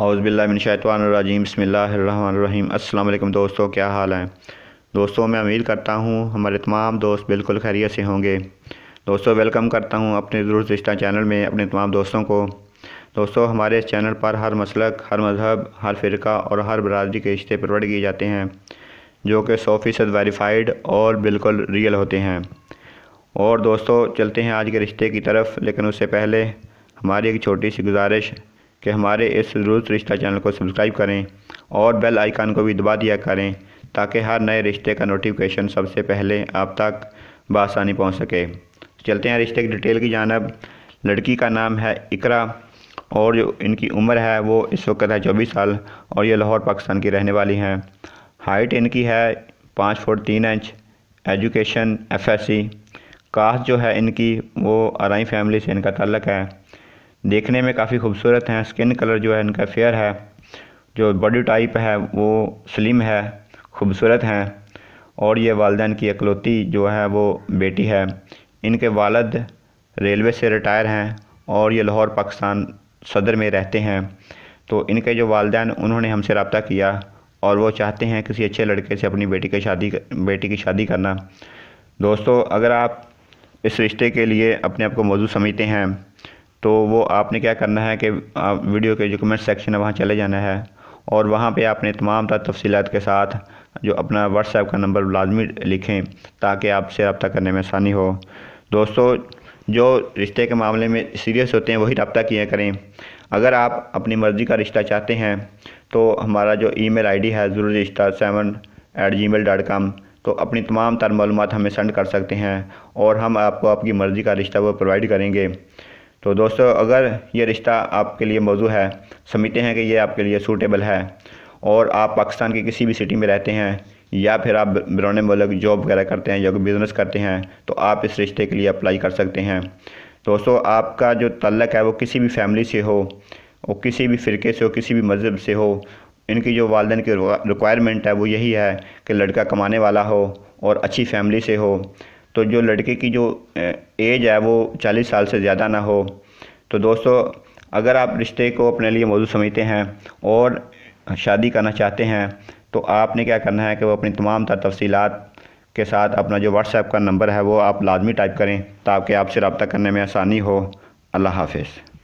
अउज़बिल्लाशातवानरजीम बसमीम दोस्तों क्या हाल है दोस्तों मैं उम्मीद करता हूँ हमारे तमाम दोस्त बिल्कुल खैरियत से होंगे दोस्तों वेलकम करता हूँ अपने रिश्ता चैनल में अपने तमाम दोस्तों को दोस्तों हमारे इस चैनल पर हर मसलक हर मज़हब हर फ़िरका और हर बरदरी के रिश्ते प्रवट किए जाते हैं जो कि सौ फ़ीसद वेरीफाइड और बिल्कुल रियल होते हैं और दोस्तों चलते हैं आज के रिश्ते की तरफ लेकिन उससे पहले हमारी एक छोटी सी गुजारिश कि हमारे इस रोज रिश्ता चैनल को सब्सक्राइब करें और बेल आइकान को भी दबा दिया करें ताकि हर नए रिश्ते का नोटिफिकेशन सबसे पहले आप तक बसानी पहुँच सके चलते हैं रिश्ते की डिटेल की जानब लड़की का नाम है इकरा और जो इनकी उम्र है वो इस वक्त है चौबीस साल और ये लाहौर पाकिस्तान की रहने वाली हैं हाइट इनकी है पाँच फुट तीन inch education F S C caste जो है इनकी वो आरई फैमिली से इनका तल्लक है देखने में काफ़ी खूबसूरत हैं स्किन कलर जो है इनका फेयर है जो बॉडी टाइप है वो स्लिम है खूबसूरत हैं और ये वालदेन की अकलौती जो है वो बेटी है इनके वालद रेलवे से रिटायर हैं और ये लाहौर पाकिस्तान सदर में रहते हैं तो इनके जो वालदेन उन्होंने हमसे रबता किया और वो चाहते हैं किसी अच्छे लड़के से अपनी बेटी की शादी बेटी की शादी करना दोस्तों अगर आप इस रिश्ते के लिए अपने आप को मौजू समझते हैं तो वो आपने क्या करना है कि वीडियो के जो कमेंट सेक्शन है वहाँ चले जाना है और वहाँ पे आपने तमाम तर तफसीत के साथ जो अपना व्हाट्सएप का नंबर लाजमी लिखें ताकि आपसे रबता करने में आसानी हो दोस्तों जो रिश्ते के मामले में सीरियस होते हैं वही रबता किया करें अगर आप अपनी मर्ज़ी का रिश्ता चाहते हैं तो हमारा जो ई मेल आई डी है ज़रूर रिश्ता seven eight Gmail dot com तो अपनी तमाम तर मालूम हमें सेंड कर सकते हैं और हम आपको आपकी मर्ज़ी का रिश्ता वो प्रोवाइड करेंगे तो दोस्तों अगर ये रिश्ता आपके लिए मौजू है समझते हैं कि ये आपके लिए सूटेबल है और आप पाकिस्तान की किसी भी सिटी में रहते हैं या फिर आप बिरौने मुल्क जॉब वगैरह करते हैं या कोई बिज़नेस करते हैं तो आप इस रिश्ते के लिए अप्लाई कर सकते हैं दोस्तों आपका जो तल्लक है वो किसी भी फैमिली से हो वो किसी भी फ़िरके से हो किसी भी मज़हब से हो इनकी जो वालदेन की रिक्वायरमेंट है वो यही है कि लड़का कमाने वाला हो और अच्छी फैमिली से हो तो जो लड़के की जो एज है वो चालीस साल से ज़्यादा ना हो तो दोस्तों अगर आप रिश्ते को अपने लिए मौजूद समझते हैं और शादी करना चाहते हैं तो आपने क्या करना है कि वो अपनी तमाम तर तफसीत के साथ अपना जो व्हाट्सएप का नंबर है वो आप लाजमी टाइप करें ताकि आपसे रबता करने में आसानी हो अल्लाह हाफिज़